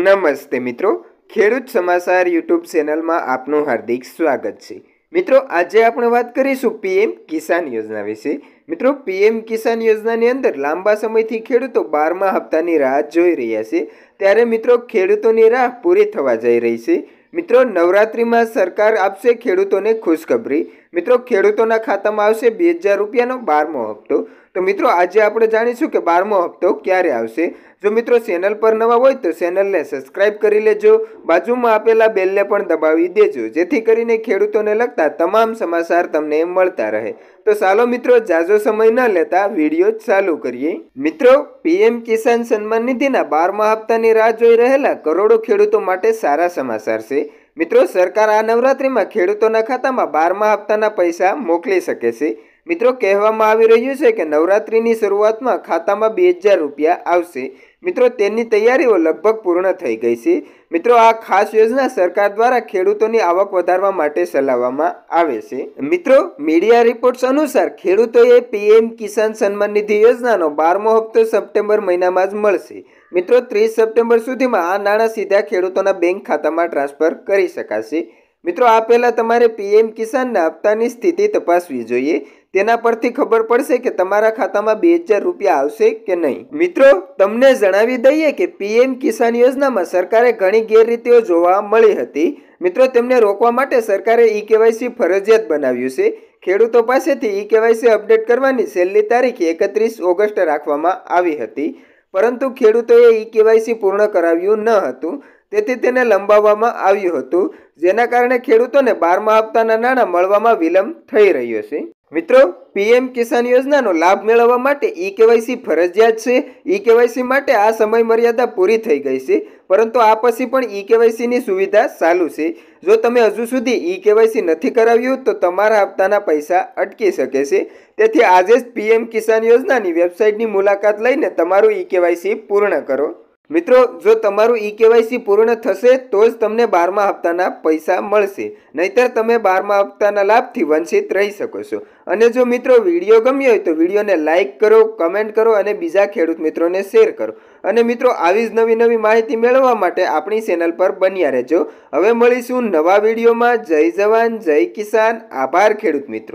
નમસ્તે મિત્રો ખેડૂત સમાચાર યુટ્યુબ ચેનલમાં આપનું હાર્દિક સ્વાગત છે મિત્રો આજે આપણે વાત કરીશું પીએમ કિસાન યોજના વિશે મિત્રો પીએમ કિસાન યોજનાની અંદર લાંબા સમયથી ખેડૂતો બારમા હપ્તાની રાહ જોઈ રહ્યા છે ત્યારે મિત્રો ખેડૂતોની રાહ પૂરી થવા જઈ રહી છે મિત્રો નવરાત્રિમાં સરકાર આપશે ખેડૂતોને ખુશખબરી મિત્રો ખેડૂતોના ખાતામાં આવશે બે હજાર રૂપિયાનો બારમો હપ્તો તો મિત્રો આજે આપણે જાણીશું કે બારમો હપ્તો ક્યારે આવશે જો મિત્રો ચેનલ પર નવા હોય તો ચેનલને સબસ્ક્રાઈબ કરી લેજો બાજુમાં આપેલા બેલને પણ દબાવી દેજો જેથી કરીને ખેડૂતોને લગતા તમામ સમાચાર તમને મળતા રહે તો ચાલો મિત્રો જાજો સમય ન લેતા વિડીયો ચાલુ કરીએ મિત્રો પીએમ કિસાન સન્માન નિધિના બારમા હપ્તાની રાહ જોઈ રહેલા કરોડો ખેડૂતો માટે સારા સમાચાર છે મિત્રો સરકાર આ નવરાત્રિમાં ખેડૂતોના ખાતામાં બારમા હપ્તાના પૈસા મોકલી શકે છે મિત્રો કહેવામાં આવી રહ્યું છે કે નવરાત્રિની શરૂઆતમાં ખાતામાં બે હજાર રૂપિયા આવશે મિત્રો તેની તૈયારીઓ લગભગ પૂર્ણ થઈ ગઈ છે મિત્રો આ ખાસ યોજના સરકાર દ્વારા ખેડૂતોની આવક વધારવા માટે ચલાવવામાં આવે છે મિત્રો મીડિયા રિપોર્ટ્સ અનુસાર ખેડૂતોએ પીએમ કિસાન સન્માન નિધિ યોજનાનો બારમો હપ્તો સપ્ટેમ્બર મહિનામાં જ મળશે મિત્રો ત્રીસ સપ્ટેમ્બર સુધીમાં આ નાણાં સીધા ખેડૂતોના બેંક ખાતામાં ટ્રાન્સફર કરી શકાશે મિત્રો આ પહેલાં તમારે પીએમ કિસાનના હપ્તાની સ્થિતિ તપાસવી જોઈએ તેના પરથી ખબર પડશે કે તમારા ખાતામાં બે હજાર રૂપિયા આવશે કે નહીં મિત્રો તમને જણાવી દઈએ કે પીએમ કિસાન યોજનામાં સરકારે ઘણી ગેરરીતિઓ જોવા મળી હતી મિત્રો તેમને રોકવા માટે સરકારે ઈ કેવાયસી ફરજિયાત બનાવ્યું છે ખેડૂતો પાસેથી ઈ કેવાયસી અપડેટ કરવાની છેલ્લી તારીખ એકત્રીસ ઓગસ્ટ રાખવામાં આવી હતી પરંતુ ખેડૂતોએ ઈ કેવાયસી પૂર્ણ કરાવ્યું ન હતું તેથી તેને લંબાવવામાં આવ્યું હતું જેના કારણે ખેડૂતોને બારમા હપ્તાના નાણાં મળવામાં વિલંબ થઈ રહ્યો છે મિત્રો પીએમ કિસાન યોજનાનો લાભ મેળવવા માટે ઈ કેવાયસી ફરજિયાત છે ઈ કેવાયસી માટે આ સમય મર્યાદા પૂરી થઈ ગઈ છે પરંતુ આ પછી પણ ઈ કેવાયસીની સુવિધા ચાલુ છે જો તમે હજુ સુધી ઈ કેવાયસી નથી કરાવ્યું તો તમારા હપ્તાના પૈસા અટકી શકે છે તેથી આજે જ પીએમ કિસાન યોજનાની વેબસાઇટની મુલાકાત લઈને તમારું ઈ કેવાયસી પૂર્ણ કરો મિત્રો જો તમારું ઈ કેવાયસી પૂર્ણ થશે તો જ તમને બારમા હપ્તાના પૈસા મળશે નહીંતર તમે બારમા હપ્તાના લાભથી વંચિત રહી શકો છો અને જો મિત્રો વિડીયો ગમ્યો હોય તો વિડીયોને લાઇક કરો કમેન્ટ કરો અને બીજા ખેડૂત મિત્રોને શેર કરો અને મિત્રો આવી જ નવી નવી માહિતી મેળવવા માટે આપણી ચેનલ પર બન્યા રહેજો હવે મળીશું નવા વિડીયોમાં જય જવાન જય કિસાન આભાર ખેડૂત મિત્રો